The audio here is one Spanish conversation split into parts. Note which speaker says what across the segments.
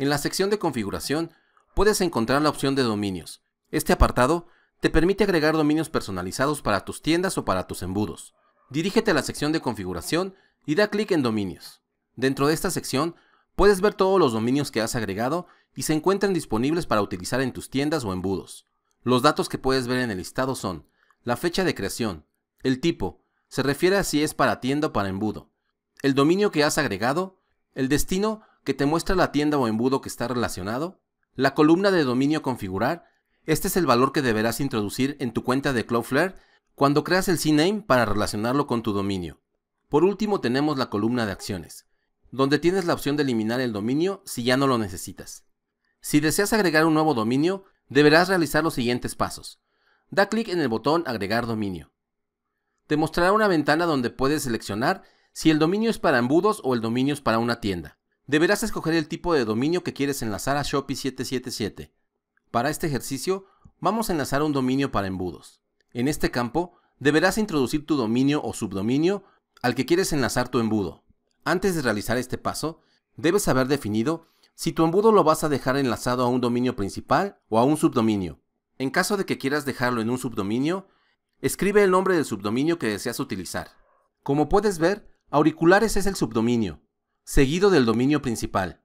Speaker 1: En la sección de configuración puedes encontrar la opción de dominios. Este apartado te permite agregar dominios personalizados para tus tiendas o para tus embudos. Dirígete a la sección de configuración y da clic en dominios. Dentro de esta sección puedes ver todos los dominios que has agregado y se encuentran disponibles para utilizar en tus tiendas o embudos. Los datos que puedes ver en el listado son la fecha de creación, el tipo, se refiere a si es para tienda o para embudo, el dominio que has agregado, el destino que te muestra la tienda o embudo que está relacionado, la columna de dominio configurar, este es el valor que deberás introducir en tu cuenta de Cloudflare cuando creas el CNAME para relacionarlo con tu dominio. Por último tenemos la columna de acciones, donde tienes la opción de eliminar el dominio si ya no lo necesitas. Si deseas agregar un nuevo dominio, deberás realizar los siguientes pasos. Da clic en el botón Agregar dominio. Te mostrará una ventana donde puedes seleccionar si el dominio es para embudos o el dominio es para una tienda. Deberás escoger el tipo de dominio que quieres enlazar a Shopee 777. Para este ejercicio, vamos a enlazar un dominio para embudos. En este campo, deberás introducir tu dominio o subdominio al que quieres enlazar tu embudo. Antes de realizar este paso, debes haber definido si tu embudo lo vas a dejar enlazado a un dominio principal o a un subdominio. En caso de que quieras dejarlo en un subdominio, escribe el nombre del subdominio que deseas utilizar. Como puedes ver, auriculares es el subdominio seguido del dominio principal.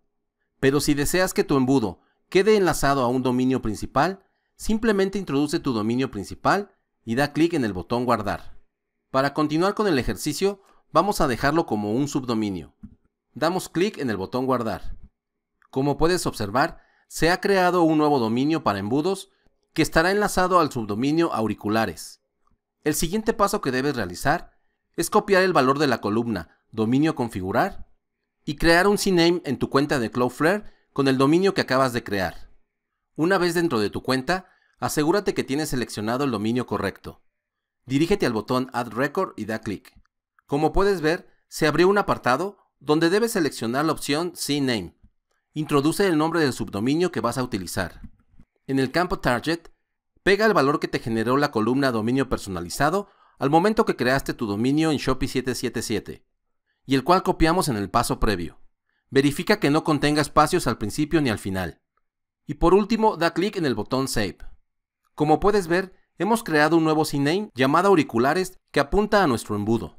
Speaker 1: Pero si deseas que tu embudo quede enlazado a un dominio principal, simplemente introduce tu dominio principal y da clic en el botón guardar. Para continuar con el ejercicio, vamos a dejarlo como un subdominio. Damos clic en el botón guardar. Como puedes observar, se ha creado un nuevo dominio para embudos que estará enlazado al subdominio auriculares. El siguiente paso que debes realizar es copiar el valor de la columna Dominio configurar y crear un CNAME en tu cuenta de Cloudflare con el dominio que acabas de crear. Una vez dentro de tu cuenta, asegúrate que tienes seleccionado el dominio correcto. Dirígete al botón Add Record y da clic. Como puedes ver, se abrió un apartado donde debes seleccionar la opción CNAME. Introduce el nombre del subdominio que vas a utilizar. En el campo Target, pega el valor que te generó la columna Dominio Personalizado al momento que creaste tu dominio en Shopee 777 y el cual copiamos en el paso previo. Verifica que no contenga espacios al principio ni al final. Y por último, da clic en el botón Save. Como puedes ver, hemos creado un nuevo CNAME llamado auriculares que apunta a nuestro embudo.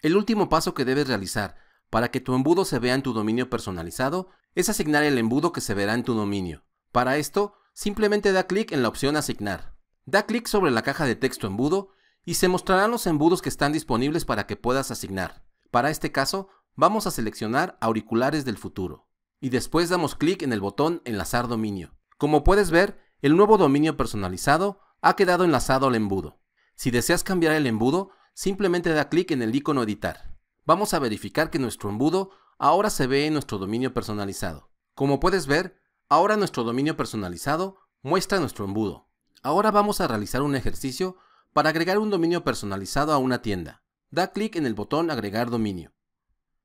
Speaker 1: El último paso que debes realizar para que tu embudo se vea en tu dominio personalizado es asignar el embudo que se verá en tu dominio. Para esto, simplemente da clic en la opción Asignar. Da clic sobre la caja de texto embudo y se mostrarán los embudos que están disponibles para que puedas asignar. Para este caso, vamos a seleccionar auriculares del futuro y después damos clic en el botón Enlazar dominio. Como puedes ver, el nuevo dominio personalizado ha quedado enlazado al embudo. Si deseas cambiar el embudo, simplemente da clic en el icono Editar. Vamos a verificar que nuestro embudo ahora se ve en nuestro dominio personalizado. Como puedes ver, ahora nuestro dominio personalizado muestra nuestro embudo. Ahora vamos a realizar un ejercicio para agregar un dominio personalizado a una tienda. Da clic en el botón Agregar dominio.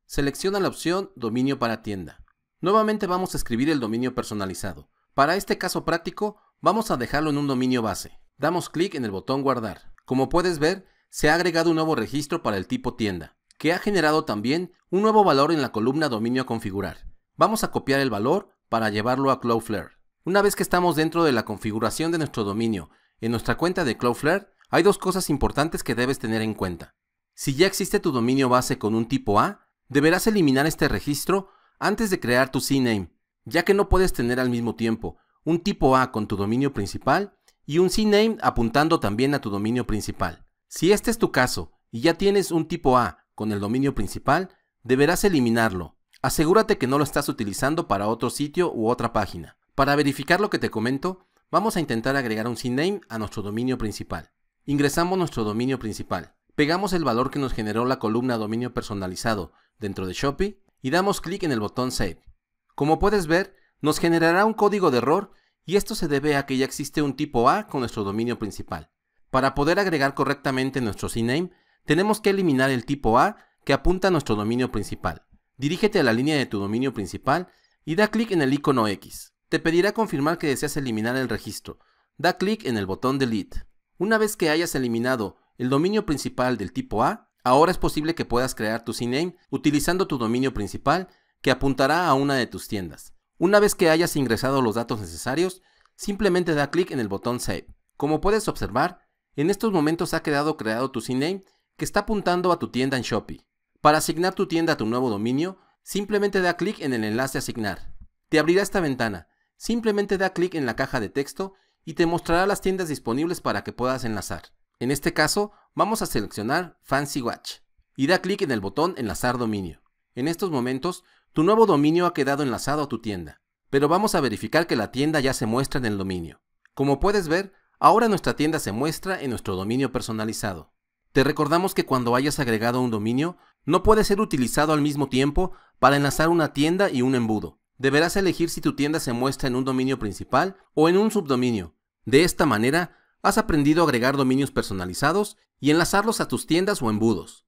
Speaker 1: Selecciona la opción Dominio para tienda. Nuevamente vamos a escribir el dominio personalizado. Para este caso práctico, vamos a dejarlo en un dominio base. Damos clic en el botón Guardar. Como puedes ver, se ha agregado un nuevo registro para el tipo tienda, que ha generado también un nuevo valor en la columna Dominio a configurar. Vamos a copiar el valor para llevarlo a Cloudflare. Una vez que estamos dentro de la configuración de nuestro dominio en nuestra cuenta de Cloudflare, hay dos cosas importantes que debes tener en cuenta. Si ya existe tu dominio base con un tipo A, deberás eliminar este registro antes de crear tu CNAME, ya que no puedes tener al mismo tiempo un tipo A con tu dominio principal y un CNAME apuntando también a tu dominio principal. Si este es tu caso y ya tienes un tipo A con el dominio principal, deberás eliminarlo. Asegúrate que no lo estás utilizando para otro sitio u otra página. Para verificar lo que te comento, vamos a intentar agregar un CNAME a nuestro dominio principal. Ingresamos nuestro dominio principal. Pegamos el valor que nos generó la columna dominio personalizado dentro de Shopee y damos clic en el botón Save. Como puedes ver, nos generará un código de error y esto se debe a que ya existe un tipo A con nuestro dominio principal. Para poder agregar correctamente nuestro CNAME, tenemos que eliminar el tipo A que apunta a nuestro dominio principal. Dirígete a la línea de tu dominio principal y da clic en el icono X. Te pedirá confirmar que deseas eliminar el registro. Da clic en el botón Delete. Una vez que hayas eliminado el dominio principal del tipo A, ahora es posible que puedas crear tu CNAME utilizando tu dominio principal que apuntará a una de tus tiendas. Una vez que hayas ingresado los datos necesarios, simplemente da clic en el botón Save. Como puedes observar, en estos momentos ha quedado creado tu CNAME que está apuntando a tu tienda en Shopee. Para asignar tu tienda a tu nuevo dominio, simplemente da clic en el enlace Asignar. Te abrirá esta ventana. Simplemente da clic en la caja de texto y te mostrará las tiendas disponibles para que puedas enlazar. En este caso, vamos a seleccionar Fancy Watch y da clic en el botón Enlazar dominio. En estos momentos, tu nuevo dominio ha quedado enlazado a tu tienda, pero vamos a verificar que la tienda ya se muestra en el dominio. Como puedes ver, ahora nuestra tienda se muestra en nuestro dominio personalizado. Te recordamos que cuando hayas agregado un dominio, no puede ser utilizado al mismo tiempo para enlazar una tienda y un embudo. Deberás elegir si tu tienda se muestra en un dominio principal o en un subdominio. De esta manera, has aprendido a agregar dominios personalizados y enlazarlos a tus tiendas o embudos.